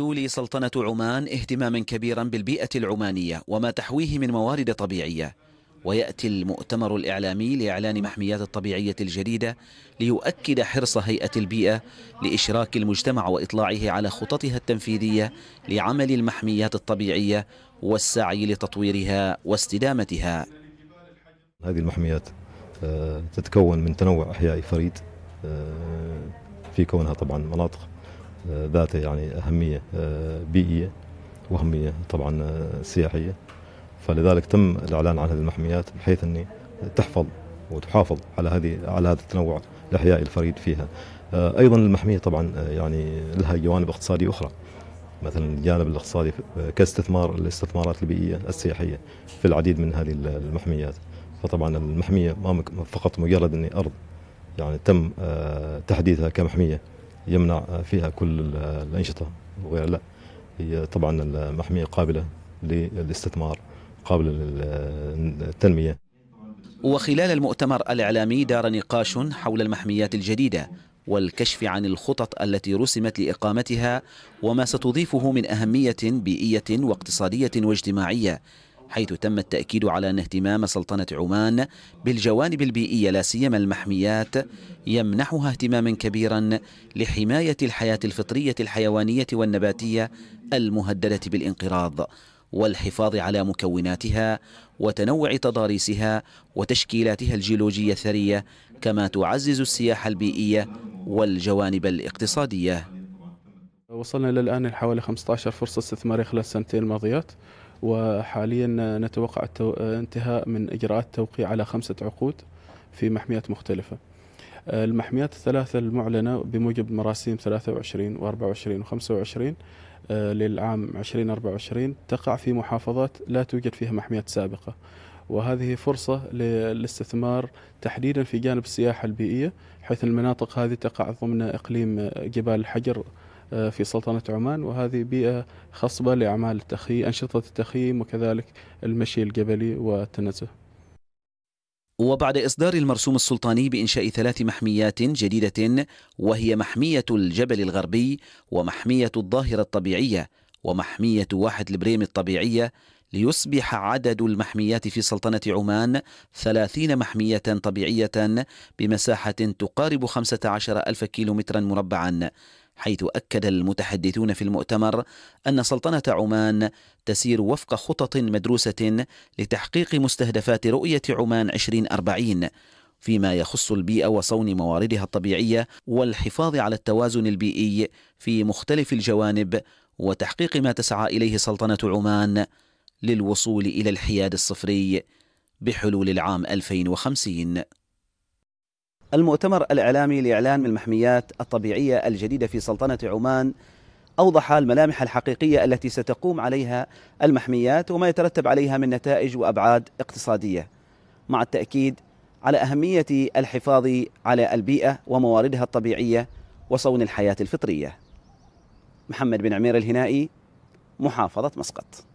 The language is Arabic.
تولي سلطنة عمان اهتماما كبيرا بالبيئة العمانية وما تحويه من موارد طبيعية ويأتي المؤتمر الإعلامي لإعلان محميات الطبيعية الجديدة ليؤكد حرص هيئة البيئة لإشراك المجتمع وإطلاعه على خططها التنفيذية لعمل المحميات الطبيعية والسعي لتطويرها واستدامتها هذه المحميات آه، تتكون من تنوع أحيائي فريد آه، في كونها طبعا مناطق ذاته يعني أهمية آه، بيئية وأهمية طبعا آه، سياحية فلذلك تم الإعلان عن هذه المحميات بحيث أن تحفظ وتحافظ على هذه على هذا التنوع الإحيائي الفريد فيها آه، أيضا المحمية طبعا يعني لها جوانب اقتصادية أخرى مثلا الجانب الاقتصادي كاستثمار الاستثمارات البيئية السياحية في العديد من هذه المحميات فطبعا المحمية ما فقط مجرد أن أرض يعني تم تحديثها كمحمية يمنع فيها كل الأنشطة وغير لا هي طبعا المحمية قابلة للاستثمار قابلة للتنمية وخلال المؤتمر الإعلامي دار نقاش حول المحميات الجديدة والكشف عن الخطط التي رسمت لإقامتها وما ستضيفه من أهمية بيئية واقتصادية واجتماعية حيث تم التأكيد على أن اهتمام سلطنة عمان بالجوانب البيئية لا سيما المحميات يمنحها اهتماما كبيرا لحماية الحياة الفطرية الحيوانية والنباتية المهددة بالانقراض والحفاظ على مكوناتها وتنوع تضاريسها وتشكيلاتها الجيولوجية الثرية كما تعزز السياحة البيئية والجوانب الاقتصادية وصلنا إلى الآن لحوالي 15 فرصة استثمارية خلال السنتين الماضيات وحاليا نتوقع انتهاء من إجراءات التوقيع على خمسة عقود في محميات مختلفة المحميات الثلاثة المعلنة بموجب مراسيم 23 و24 و25 للعام 2024 تقع في محافظات لا توجد فيها محميات سابقة وهذه فرصة للاستثمار تحديدا في جانب السياحة البيئية حيث المناطق هذه تقع ضمن إقليم جبال الحجر آه، في سلطنة عمان وهذه بيئة خصبة لأعمال التخييم أنشطة التخييم وكذلك المشي الجبلي والتنزه وبعد إصدار المرسوم السلطاني بإنشاء ثلاث محميات جديدة وهي محمية الجبل الغربي ومحمية الظاهرة الطبيعية ومحمية واحد البريم الطبيعية ليصبح عدد المحميات في سلطنة عمان ثلاثين محمية طبيعية بمساحة تقارب خمسة عشر ألف كيلومترا مربعا حيث أكد المتحدثون في المؤتمر أن سلطنة عمان تسير وفق خطط مدروسة لتحقيق مستهدفات رؤية عمان 2040 فيما يخص البيئة وصون مواردها الطبيعية والحفاظ على التوازن البيئي في مختلف الجوانب وتحقيق ما تسعى إليه سلطنة عمان للوصول إلى الحياد الصفري بحلول العام 2050 المؤتمر الإعلامي لإعلان المحميات الطبيعية الجديدة في سلطنة عمان أوضح الملامح الحقيقية التي ستقوم عليها المحميات وما يترتب عليها من نتائج وأبعاد اقتصادية مع التأكيد على أهمية الحفاظ على البيئة ومواردها الطبيعية وصون الحياة الفطرية محمد بن عمير الهنائي محافظة مسقط